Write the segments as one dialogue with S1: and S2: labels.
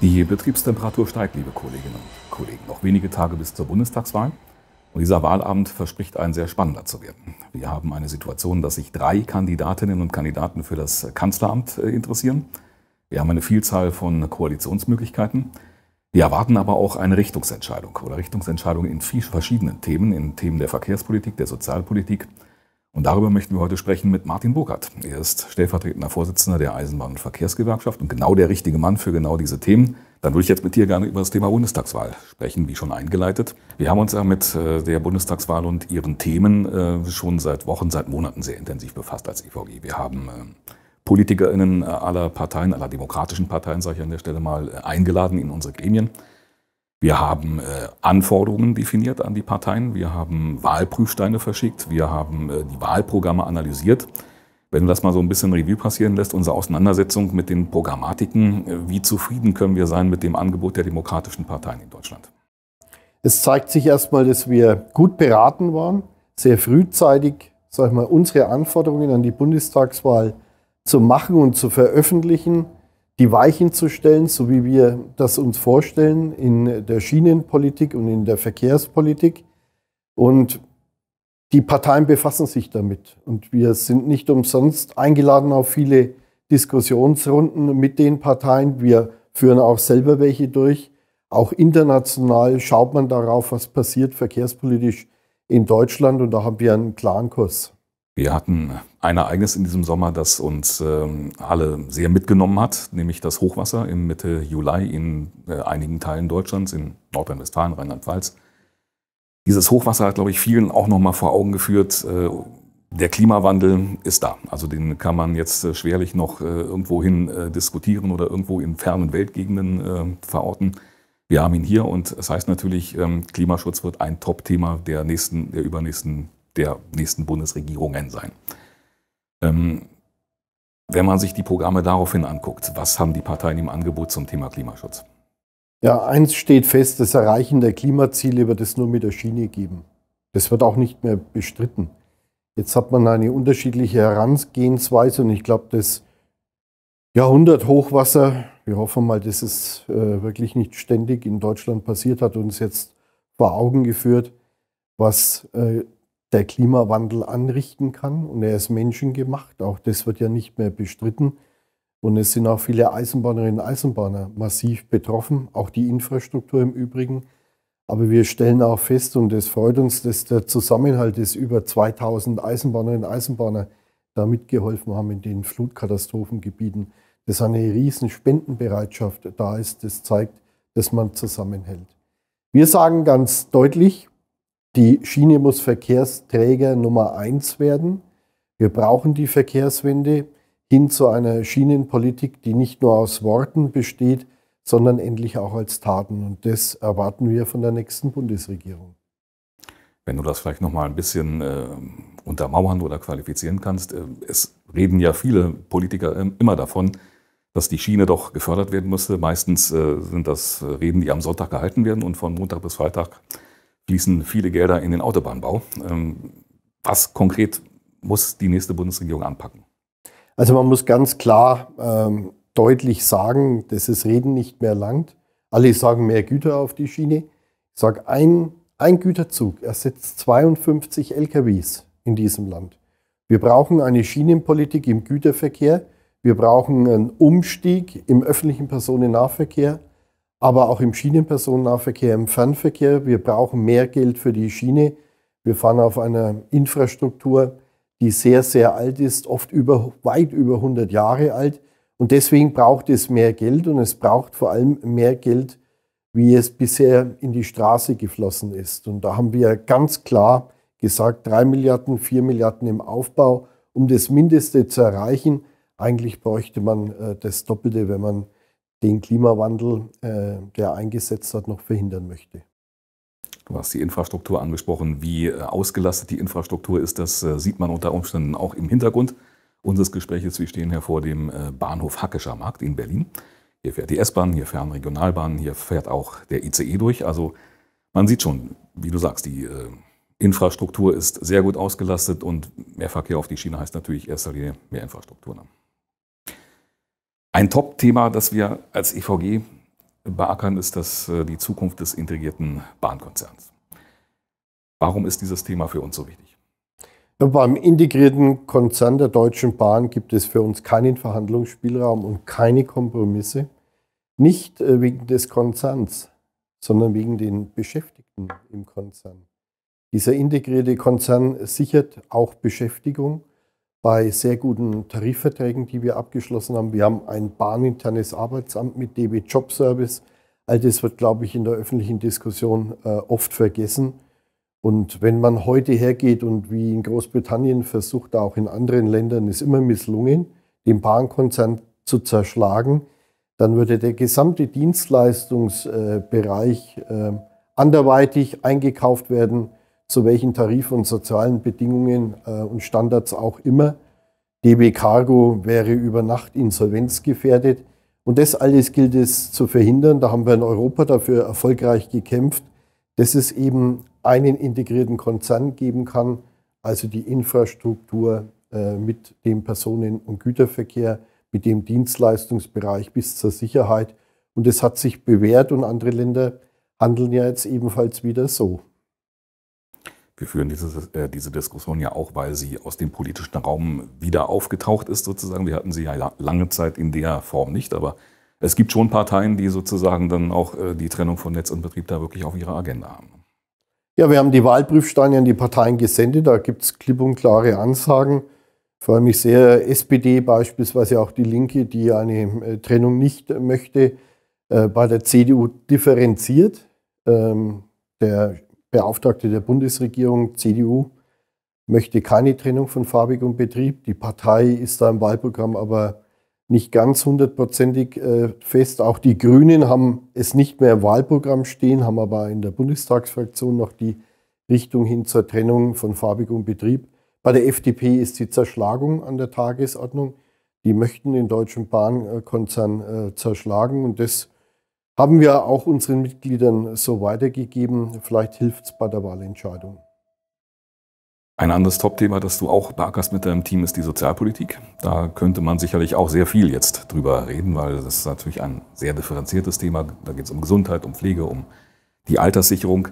S1: Die Betriebstemperatur steigt, liebe Kolleginnen und Kollegen. Noch wenige Tage bis zur Bundestagswahl. Und dieser Wahlabend verspricht ein sehr spannender zu werden. Wir haben eine Situation, dass sich drei Kandidatinnen und Kandidaten für das Kanzleramt äh, interessieren. Wir haben eine Vielzahl von Koalitionsmöglichkeiten. Wir erwarten aber auch eine Richtungsentscheidung oder Richtungsentscheidung in verschiedenen Themen, in Themen der Verkehrspolitik, der Sozialpolitik, und darüber möchten wir heute sprechen mit Martin Burkhardt. Er ist stellvertretender Vorsitzender der Eisenbahn- und Verkehrsgewerkschaft und genau der richtige Mann für genau diese Themen. Dann würde ich jetzt mit dir gerne über das Thema Bundestagswahl sprechen, wie schon eingeleitet. Wir haben uns ja mit äh, der Bundestagswahl und ihren Themen äh, schon seit Wochen, seit Monaten sehr intensiv befasst als EVG. Wir haben äh, PolitikerInnen aller Parteien, aller demokratischen Parteien, sage ich an der Stelle mal, eingeladen in unsere Gremien. Wir haben äh, Anforderungen definiert an die Parteien, wir haben Wahlprüfsteine verschickt, wir haben äh, die Wahlprogramme analysiert. Wenn du das mal so ein bisschen Review passieren lässt, unsere Auseinandersetzung mit den Programmatiken, äh, wie zufrieden können wir sein mit dem Angebot
S2: der demokratischen Parteien in Deutschland? Es zeigt sich erstmal, dass wir gut beraten waren, sehr frühzeitig, sag ich mal, unsere Anforderungen an die Bundestagswahl zu machen und zu veröffentlichen die Weichen zu stellen, so wie wir das uns vorstellen in der Schienenpolitik und in der Verkehrspolitik. Und die Parteien befassen sich damit. Und wir sind nicht umsonst eingeladen auf viele Diskussionsrunden mit den Parteien. Wir führen auch selber welche durch. Auch international schaut man darauf, was passiert verkehrspolitisch in Deutschland. Und da haben wir einen klaren Kurs. Wir
S1: hatten ein Ereignis in diesem Sommer, das uns ähm, alle sehr mitgenommen hat, nämlich das Hochwasser im Mitte Juli in äh, einigen Teilen Deutschlands, in Nordrhein-Westfalen, Rheinland-Pfalz. Dieses Hochwasser hat, glaube ich, vielen auch nochmal vor Augen geführt, äh, der Klimawandel ist da. Also den kann man jetzt äh, schwerlich noch äh, irgendwohin diskutieren oder irgendwo in fernen Weltgegenden verorten. Wir haben ihn hier und es das heißt natürlich, ähm, Klimaschutz wird ein Top-Thema der nächsten, der übernächsten, der nächsten Bundesregierungen sein. Ähm, wenn man sich die Programme daraufhin anguckt, was haben die Parteien im Angebot zum Thema Klimaschutz?
S2: Ja, eins steht fest, das Erreichen der Klimaziele wird es nur mit der Schiene geben. Das wird auch nicht mehr bestritten. Jetzt hat man eine unterschiedliche Herangehensweise und ich glaube, das Jahrhundert Hochwasser, wir hoffen mal, dass es äh, wirklich nicht ständig in Deutschland passiert hat, uns jetzt vor Augen geführt, was äh, der Klimawandel anrichten kann. Und er ist menschengemacht, auch das wird ja nicht mehr bestritten. Und es sind auch viele Eisenbahnerinnen und Eisenbahner massiv betroffen, auch die Infrastruktur im Übrigen. Aber wir stellen auch fest, und es freut uns, dass der Zusammenhalt ist, über 2000 Eisenbahnerinnen und Eisenbahner da mitgeholfen haben in den Flutkatastrophengebieten, dass eine riesen Spendenbereitschaft da ist. Das zeigt, dass man zusammenhält. Wir sagen ganz deutlich, die Schiene muss Verkehrsträger Nummer eins werden. Wir brauchen die Verkehrswende hin zu einer Schienenpolitik, die nicht nur aus Worten besteht, sondern endlich auch als Taten. Und das erwarten wir von der nächsten Bundesregierung.
S1: Wenn du das vielleicht noch mal ein bisschen äh, untermauern oder qualifizieren kannst, äh, es reden ja viele Politiker ähm, immer davon, dass die Schiene doch gefördert werden müsste. Meistens äh, sind das äh, Reden, die am Sonntag gehalten werden und von Montag bis Freitag fließen viele Gelder in den Autobahnbau. Ähm, was konkret muss die nächste Bundesregierung anpacken?
S2: Also man muss ganz klar ähm, deutlich sagen, dass es Reden nicht mehr langt. Alle sagen mehr Güter auf die Schiene. Ich sage, ein, ein Güterzug ersetzt 52 LKWs in diesem Land. Wir brauchen eine Schienenpolitik im Güterverkehr. Wir brauchen einen Umstieg im öffentlichen Personennahverkehr aber auch im Schienenpersonennahverkehr, im Fernverkehr. Wir brauchen mehr Geld für die Schiene. Wir fahren auf einer Infrastruktur, die sehr, sehr alt ist, oft über, weit über 100 Jahre alt. Und deswegen braucht es mehr Geld und es braucht vor allem mehr Geld, wie es bisher in die Straße geflossen ist. Und da haben wir ganz klar gesagt, 3 Milliarden, 4 Milliarden im Aufbau, um das Mindeste zu erreichen. Eigentlich bräuchte man äh, das Doppelte, wenn man den Klimawandel, äh, der eingesetzt hat, noch verhindern möchte.
S1: Du hast die Infrastruktur angesprochen. Wie äh, ausgelastet die Infrastruktur ist, das äh, sieht man unter Umständen auch im Hintergrund unseres Gesprächs. Wir stehen hier vor dem Bahnhof Hackescher Markt in Berlin. Hier fährt die S-Bahn, hier fahren Regionalbahnen, hier fährt auch der ICE durch. Also man sieht schon, wie du sagst, die Infrastruktur ist sehr gut ausgelastet und mehr Verkehr auf die Schiene heißt natürlich erster Linie mehr Infrastruktur. Ne? Ein Top-Thema, das wir als EVG beackern, ist das, äh, die Zukunft des integrierten Bahnkonzerns. Warum ist dieses Thema
S2: für uns so wichtig? Ja, beim integrierten Konzern der Deutschen Bahn gibt es für uns keinen Verhandlungsspielraum und keine Kompromisse. Nicht äh, wegen des Konzerns, sondern wegen den Beschäftigten im Konzern. Dieser integrierte Konzern sichert auch Beschäftigung bei sehr guten Tarifverträgen, die wir abgeschlossen haben. Wir haben ein bahninternes Arbeitsamt mit DB Job Service. All das wird, glaube ich, in der öffentlichen Diskussion äh, oft vergessen. Und wenn man heute hergeht und wie in Großbritannien versucht, auch in anderen Ländern ist immer misslungen, den Bahnkonzern zu zerschlagen, dann würde der gesamte Dienstleistungsbereich äh, ähm, anderweitig eingekauft werden zu welchen Tarif- und sozialen Bedingungen äh, und Standards auch immer. DB Cargo wäre über Nacht insolvenzgefährdet. Und das alles gilt es zu verhindern. Da haben wir in Europa dafür erfolgreich gekämpft, dass es eben einen integrierten Konzern geben kann, also die Infrastruktur äh, mit dem Personen- und Güterverkehr, mit dem Dienstleistungsbereich bis zur Sicherheit. Und es hat sich bewährt und andere Länder handeln ja jetzt ebenfalls wieder so. Wir führen diese,
S1: äh, diese Diskussion ja auch, weil sie aus dem politischen Raum wieder aufgetaucht ist, sozusagen. Wir hatten sie ja lange Zeit in der Form nicht, aber es gibt schon Parteien, die sozusagen dann auch äh, die Trennung von Netz und Betrieb da wirklich auf ihrer Agenda haben.
S2: Ja, wir haben die Wahlprüfsteine an die Parteien gesendet. Da gibt es klipp und klare Ansagen. Freue mich sehr, SPD beispielsweise, auch die Linke, die eine äh, Trennung nicht möchte, äh, bei der CDU differenziert. Ähm, der Beauftragte der Bundesregierung, CDU, möchte keine Trennung von Farbig und Betrieb. Die Partei ist da im Wahlprogramm aber nicht ganz hundertprozentig äh, fest. Auch die Grünen haben es nicht mehr im Wahlprogramm stehen, haben aber in der Bundestagsfraktion noch die Richtung hin zur Trennung von Farbig und Betrieb. Bei der FDP ist die Zerschlagung an der Tagesordnung. Die möchten den Deutschen Bahnkonzern äh, zerschlagen und das haben wir auch unseren Mitgliedern so weitergegeben. Vielleicht hilft es bei der Wahlentscheidung.
S1: Ein anderes Top-Thema, das du auch beackerst mit deinem Team, ist die Sozialpolitik. Da könnte man sicherlich auch sehr viel jetzt drüber reden, weil das ist natürlich ein sehr differenziertes Thema. Da geht es um Gesundheit, um Pflege, um die Alterssicherung.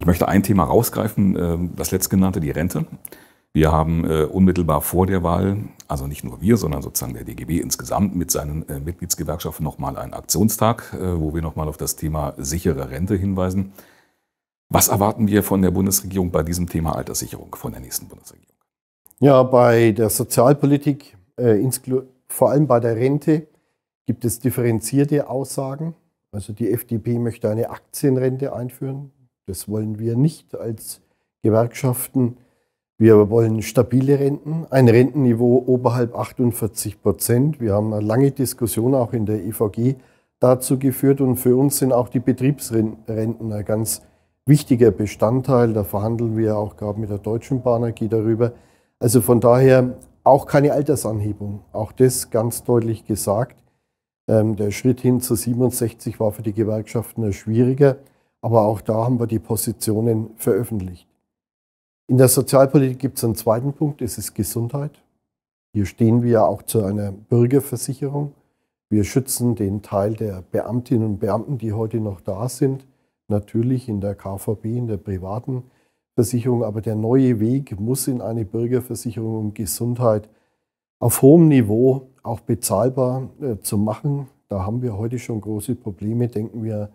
S1: Ich möchte ein Thema rausgreifen, ähm, das letztgenannte, die Rente. Wir haben äh, unmittelbar vor der Wahl also nicht nur wir, sondern sozusagen der DGB insgesamt mit seinen äh, Mitgliedsgewerkschaften nochmal einen Aktionstag, äh, wo wir nochmal auf das Thema sichere Rente hinweisen. Was erwarten wir von der Bundesregierung bei diesem Thema Alterssicherung, von der nächsten Bundesregierung?
S2: Ja, bei der Sozialpolitik, äh, vor allem bei der Rente, gibt es differenzierte Aussagen. Also die FDP möchte eine Aktienrente einführen. Das wollen wir nicht als Gewerkschaften wir wollen stabile Renten, ein Rentenniveau oberhalb 48 Prozent. Wir haben eine lange Diskussion auch in der EVG dazu geführt und für uns sind auch die Betriebsrenten ein ganz wichtiger Bestandteil. Da verhandeln wir auch gerade mit der Deutschen Bahn AG darüber. Also von daher auch keine Altersanhebung. Auch das ganz deutlich gesagt. Ähm, der Schritt hin zu 67 war für die Gewerkschaften schwieriger, aber auch da haben wir die Positionen veröffentlicht. In der Sozialpolitik gibt es einen zweiten Punkt, es ist Gesundheit. Hier stehen wir ja auch zu einer Bürgerversicherung. Wir schützen den Teil der Beamtinnen und Beamten, die heute noch da sind, natürlich in der KVB, in der privaten Versicherung. Aber der neue Weg muss in eine Bürgerversicherung, um Gesundheit auf hohem Niveau auch bezahlbar äh, zu machen. Da haben wir heute schon große Probleme. Denken wir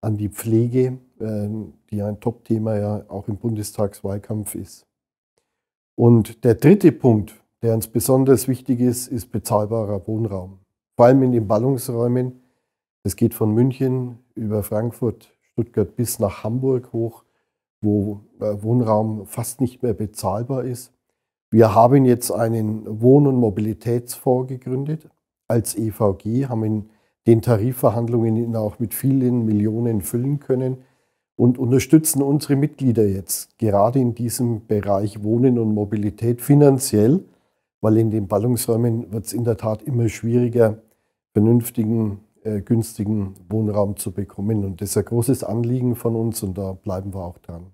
S2: an die Pflege, ähm, die ein Top-Thema ja auch im Bundestagswahlkampf ist. Und der dritte Punkt, der uns besonders wichtig ist, ist bezahlbarer Wohnraum. Vor allem in den Ballungsräumen. Das geht von München über Frankfurt, Stuttgart bis nach Hamburg hoch, wo äh, Wohnraum fast nicht mehr bezahlbar ist. Wir haben jetzt einen Wohn- und Mobilitätsfonds gegründet als EVG, haben ihn den Tarifverhandlungen auch mit vielen Millionen füllen können und unterstützen unsere Mitglieder jetzt gerade in diesem Bereich Wohnen und Mobilität finanziell, weil in den Ballungsräumen wird es in der Tat immer schwieriger, vernünftigen, äh, günstigen Wohnraum zu bekommen. Und das ist ein großes Anliegen von uns und da bleiben wir auch dran.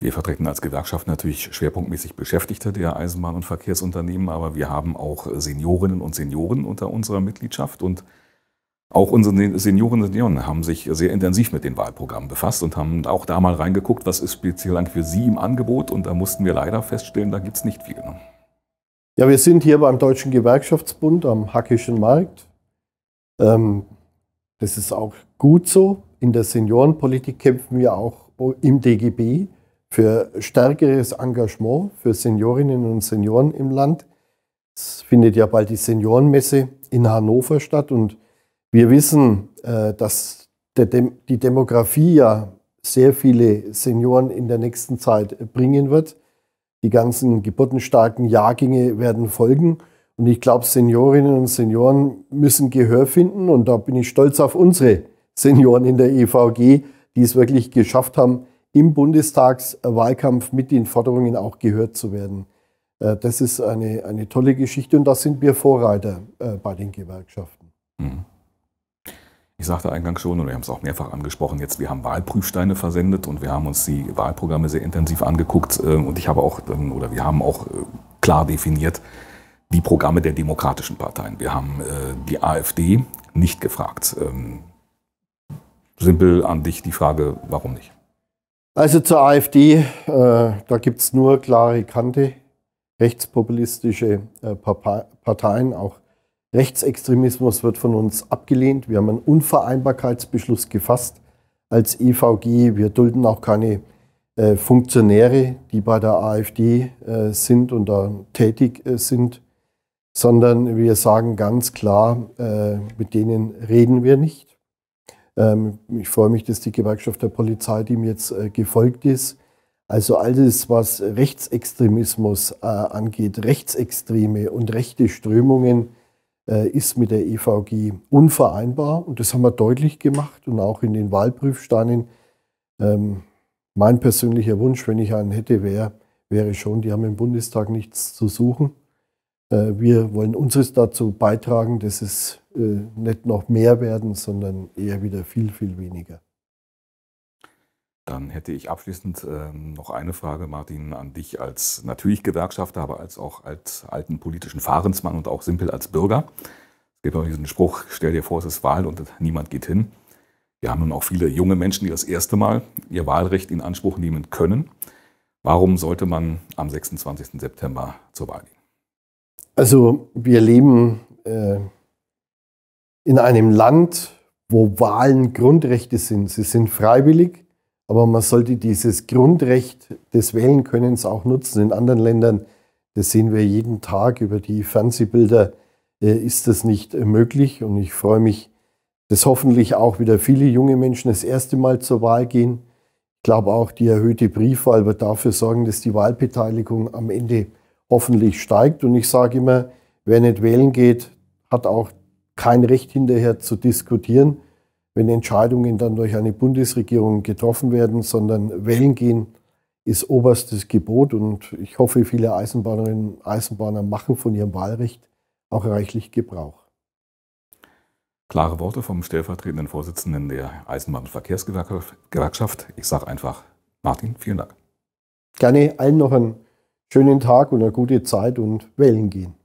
S1: Wir vertreten als Gewerkschaft natürlich schwerpunktmäßig Beschäftigte der Eisenbahn- und Verkehrsunternehmen, aber wir haben auch Seniorinnen und Senioren unter unserer Mitgliedschaft und auch unsere Senioren und Senioren haben sich sehr intensiv mit den Wahlprogrammen befasst und haben auch da mal reingeguckt, was ist speziell für sie im Angebot und da mussten wir leider feststellen, da gibt es nicht viel. Ne?
S2: Ja, wir sind hier beim Deutschen Gewerkschaftsbund am Hackischen Markt. Ähm, das ist auch gut so. In der Seniorenpolitik kämpfen wir auch im DGB für stärkeres Engagement für Seniorinnen und Senioren im Land. Es findet ja bald die Seniorenmesse in Hannover statt und wir wissen, äh, dass die Demografie ja sehr viele Senioren in der nächsten Zeit bringen wird. Die ganzen geburtenstarken Jahrgänge werden folgen. Und ich glaube, Seniorinnen und Senioren müssen Gehör finden. Und da bin ich stolz auf unsere Senioren in der EVG, die es wirklich geschafft haben, im Bundestagswahlkampf mit den Forderungen auch gehört zu werden. Äh, das ist eine, eine tolle Geschichte und da sind wir Vorreiter äh, bei den Gewerkschaften.
S1: Mhm. Ich sagte eingangs schon, und wir haben es auch mehrfach angesprochen, jetzt wir haben Wahlprüfsteine versendet und wir haben uns die Wahlprogramme sehr intensiv angeguckt ähm, und ich habe auch, oder wir haben auch äh, klar definiert, die Programme der demokratischen Parteien. Wir haben die AfD nicht gefragt. Ähm, simpel an dich die Frage, warum nicht?
S2: Also zur AfD, äh, da gibt es nur klare Kante, rechtspopulistische äh, Parteien, auch Rechtsextremismus wird von uns abgelehnt. Wir haben einen Unvereinbarkeitsbeschluss gefasst als EVG. Wir dulden auch keine äh, Funktionäre, die bei der AfD sind und da tätig sind, sondern wir sagen ganz klar, mit denen reden wir nicht. Ähm, ich freue mich, dass die Gewerkschaft der Polizei dem jetzt äh, gefolgt ist. Also alles, was Rechtsextremismus äh, angeht, Rechtsextreme und rechte Strömungen, äh, ist mit der EVG unvereinbar. Und das haben wir deutlich gemacht und auch in den Wahlprüfsteinen. Ähm, mein persönlicher Wunsch, wenn ich einen hätte, wäre, wäre schon, die haben im Bundestag nichts zu suchen. Äh, wir wollen unseres dazu beitragen, dass es äh, nicht noch mehr werden, sondern eher wieder viel, viel weniger.
S1: Dann hätte ich abschließend ähm, noch eine Frage, Martin, an dich als natürlich Gewerkschafter, aber als auch als alten politischen Fahrensmann und auch simpel als Bürger. Es gibt auch diesen Spruch, stell dir vor, es ist Wahl und niemand geht hin. Wir haben nun auch viele junge Menschen, die das erste Mal ihr Wahlrecht in Anspruch nehmen können. Warum sollte man am 26. September zur Wahl gehen?
S2: Also wir leben äh, in einem Land, wo Wahlen Grundrechte sind. Sie sind freiwillig, aber man sollte dieses Grundrecht des Wählenkönnens auch nutzen. In anderen Ländern, das sehen wir jeden Tag über die Fernsehbilder, äh, ist das nicht möglich. Und ich freue mich, dass hoffentlich auch wieder viele junge Menschen das erste Mal zur Wahl gehen. Ich glaube auch, die erhöhte Briefwahl wird dafür sorgen, dass die Wahlbeteiligung am Ende hoffentlich steigt. Und ich sage immer, wer nicht wählen geht, hat auch kein Recht hinterher zu diskutieren, wenn Entscheidungen dann durch eine Bundesregierung getroffen werden, sondern wählen gehen ist oberstes Gebot. Und ich hoffe, viele Eisenbahnerinnen und Eisenbahner machen von ihrem Wahlrecht auch reichlich Gebrauch.
S1: Klare Worte vom stellvertretenden Vorsitzenden der Eisenbahn- und Verkehrsgewerkschaft. Ich sage einfach, Martin, vielen Dank.
S2: Gerne allen noch einen schönen Tag und eine gute Zeit und wählen gehen.